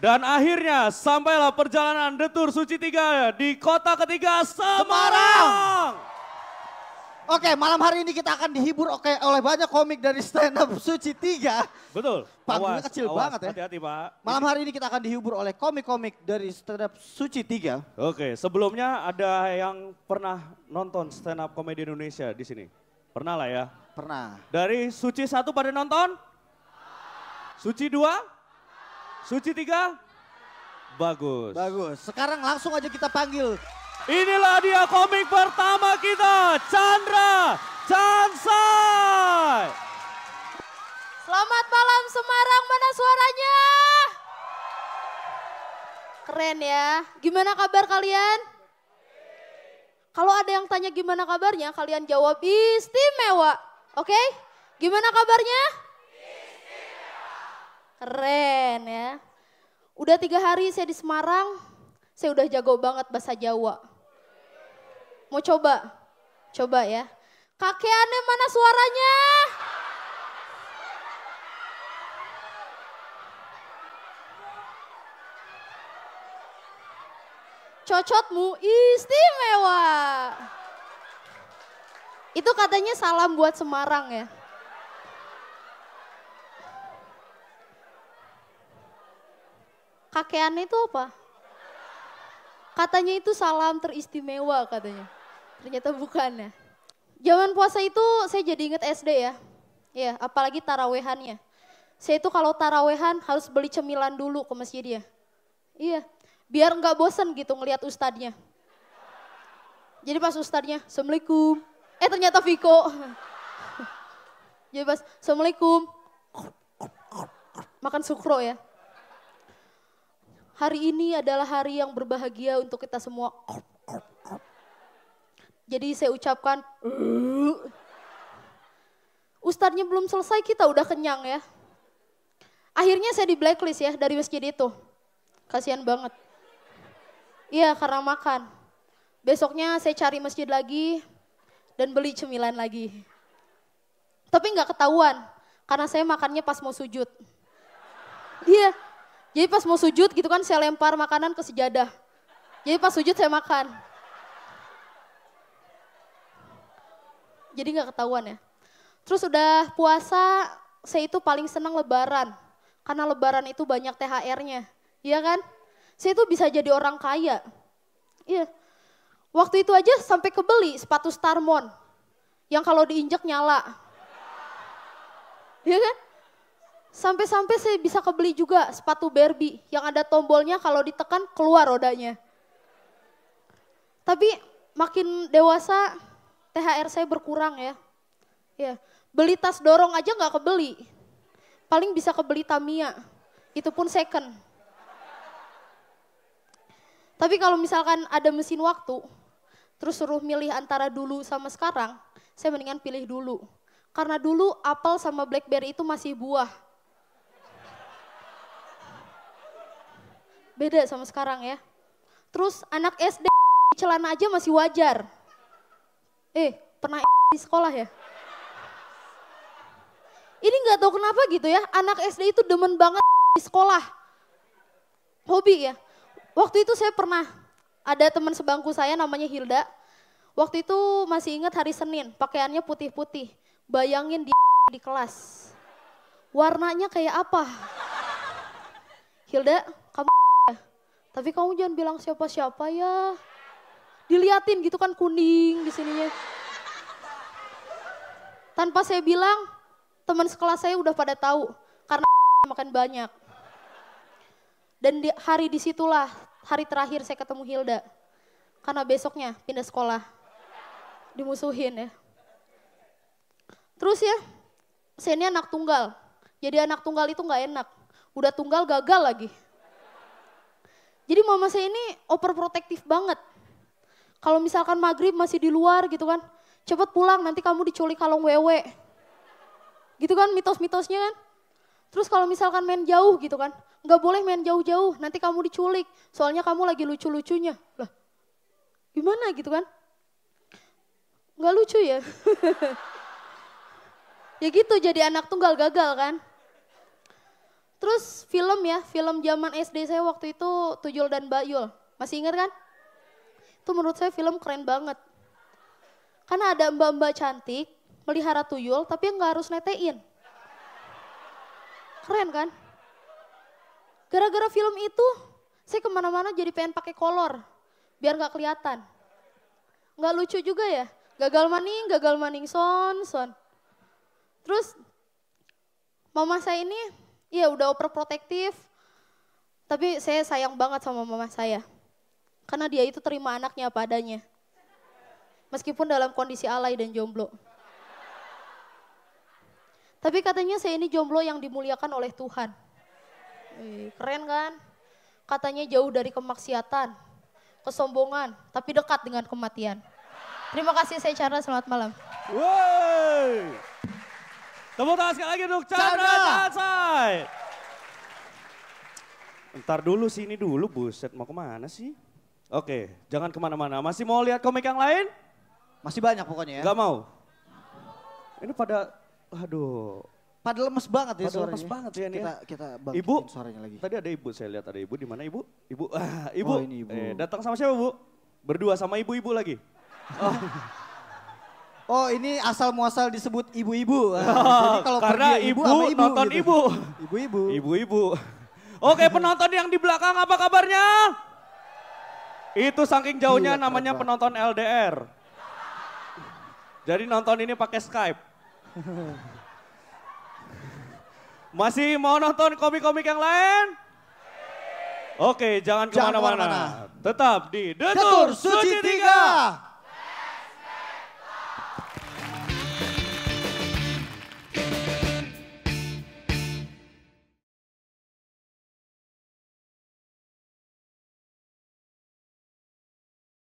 Dan akhirnya sampailah perjalanan Detur Suci 3 di kota ketiga Semarang. Oke, malam hari ini kita akan dihibur oke oleh banyak komik dari stand up Suci 3. Betul. Panggungnya kecil awas, banget ya. Hati-hati, Pak. Malam hari ini kita akan dihibur oleh komik-komik dari stand up Suci 3. Oke, sebelumnya ada yang pernah nonton stand up komedi Indonesia di sini? Pernah lah ya. Pernah. Dari Suci 1 pada nonton? Suci 2? Suci tiga? Bagus. Bagus. Sekarang langsung aja kita panggil. Inilah dia komik pertama kita, Chandra Chansai. Selamat malam Semarang, mana suaranya? Keren ya. Gimana kabar kalian? Kalau ada yang tanya gimana kabarnya, kalian jawab istimewa. Oke? Okay? Gimana kabarnya? Keren ya. Udah tiga hari saya di Semarang, saya udah jago banget bahasa Jawa. Mau coba? Coba ya. Kakeane mana suaranya? Cocotmu istimewa. Itu katanya salam buat Semarang ya. pakaiannya itu apa? Katanya itu salam teristimewa katanya. Ternyata bukan ya. Zaman puasa itu saya jadi inget SD ya. Ya, apalagi tarawehannya. Saya itu kalau tarawehan harus beli cemilan dulu ke masjid ya. Iya, biar nggak bosen gitu ngelihat ustadnya. Jadi pas ustadnya Assalamualaikum. Eh ternyata Viko. Jadi pas, Assalamualaikum. Makan sukro ya. Hari ini adalah hari yang berbahagia untuk kita semua. Jadi saya ucapkan, uh. Ustadznya belum selesai, kita udah kenyang ya. Akhirnya saya di blacklist ya dari masjid itu. Kasihan banget. Iya karena makan. Besoknya saya cari masjid lagi dan beli cemilan lagi. Tapi nggak ketahuan karena saya makannya pas mau sujud. Iya, jadi pas mau sujud gitu kan saya lempar makanan ke sejadah. Jadi pas sujud saya makan. Jadi nggak ketahuan ya. Terus udah puasa, saya itu paling senang lebaran. Karena lebaran itu banyak THR-nya. Iya kan? Saya itu bisa jadi orang kaya. Iya. Waktu itu aja sampai kebeli sepatu Starmon. Yang kalau diinjak nyala. Iya kan? Sampai-sampai saya bisa kebeli juga sepatu Barbie yang ada tombolnya kalau ditekan keluar rodanya. Tapi makin dewasa THR saya berkurang ya. Ya, beli tas dorong aja nggak kebeli. Paling bisa kebeli Tamiya, itu pun second. Tapi kalau misalkan ada mesin waktu, terus suruh milih antara dulu sama sekarang, saya mendingan pilih dulu. Karena dulu apel sama blackberry itu masih buah, Beda sama sekarang ya. Terus anak SD celana aja masih wajar. Eh, pernah di sekolah ya? Ini nggak tahu kenapa gitu ya, anak SD itu demen banget di sekolah. Hobi ya. Waktu itu saya pernah ada teman sebangku saya namanya Hilda. Waktu itu masih ingat hari Senin, pakaiannya putih-putih. Bayangin di di kelas. Warnanya kayak apa? Hilda, tapi kamu jangan bilang siapa-siapa ya. Diliatin gitu kan kuning di sininya. Tanpa saya bilang, teman sekolah saya udah pada tahu karena makan banyak. Dan di, hari disitulah hari terakhir saya ketemu Hilda. Karena besoknya pindah sekolah. Dimusuhin ya. Terus ya, saya ini anak tunggal. Jadi anak tunggal itu nggak enak. Udah tunggal gagal lagi. Jadi mama saya ini overprotektif banget. Kalau misalkan maghrib masih di luar gitu kan, cepet pulang nanti kamu diculik kalung wewe. Gitu kan mitos-mitosnya kan. Terus kalau misalkan main jauh gitu kan, nggak boleh main jauh-jauh, nanti kamu diculik. Soalnya kamu lagi lucu-lucunya. Lah, gimana gitu kan? Nggak lucu ya? ya gitu jadi anak tunggal gagal kan. Terus film ya, film zaman SD saya waktu itu Tujul dan Bayul. Masih ingat kan? Itu menurut saya film keren banget. Karena ada mbak-mbak cantik melihara tuyul tapi nggak harus netein. Keren kan? Gara-gara film itu saya kemana-mana jadi pengen pakai kolor biar nggak kelihatan. Nggak lucu juga ya? Gagal maning, gagal maning son, son. Terus mama saya ini Iya udah overprotektif, tapi saya sayang banget sama mama saya. Karena dia itu terima anaknya apa adanya. Meskipun dalam kondisi alay dan jomblo. Tapi katanya saya ini jomblo yang dimuliakan oleh Tuhan. keren kan? Katanya jauh dari kemaksiatan, kesombongan, tapi dekat dengan kematian. Terima kasih saya Charles, selamat malam. Wey. Tepuk tangan sekali lagi untuk Chandra Chansai. Ntar dulu sini dulu, buset mau kemana sih? Oke, jangan kemana-mana. Masih mau lihat komik yang lain? Masih banyak pokoknya ya. Gak mau? Ini pada, aduh. Pada lemes banget ya pada suaranya. lemes banget ya ini. Ya. Kita kita ibu, suaranya lagi. Tadi ada ibu, saya lihat ada ibu. Di mana ibu? Ibu, ah, ibu. Oh, ini ibu. Eh, datang sama siapa bu? Berdua sama ibu-ibu lagi. Oh. Oh ini asal muasal disebut ibu-ibu. Oh, Karena ya ibu, ibu, ibu nonton gitu. ibu. Ibu-ibu. Ibu-ibu. Oke penonton yang di belakang apa kabarnya? Itu saking jauhnya Gila, namanya apa? penonton LDR. Jadi nonton ini pakai Skype. Masih mau nonton komik-komik yang lain? Oke, jangan kemana-mana. Tetap di Detur Suci Tiga.